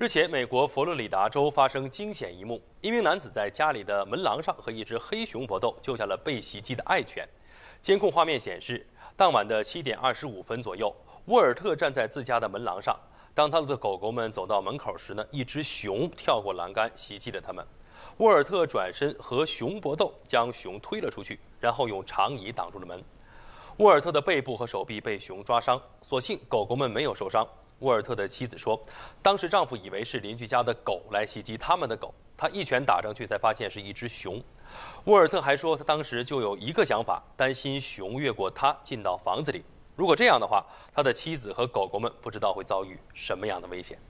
日前，美国佛罗里达州发生惊险一幕：一名男子在家里的门廊上和一只黑熊搏斗，救下了被袭击的爱犬。监控画面显示，当晚的七点二十五分左右，沃尔特站在自家的门廊上。当他的狗狗们走到门口时呢，一只熊跳过栏杆袭击了他们。沃尔特转身和熊搏斗，将熊推了出去，然后用长椅挡住了门。沃尔特的背部和手臂被熊抓伤，所幸狗狗们没有受伤。沃尔特的妻子说，当时丈夫以为是邻居家的狗来袭击他们的狗，他一拳打上去，才发现是一只熊。沃尔特还说，他当时就有一个想法，担心熊越过他进到房子里，如果这样的话，他的妻子和狗狗们不知道会遭遇什么样的危险。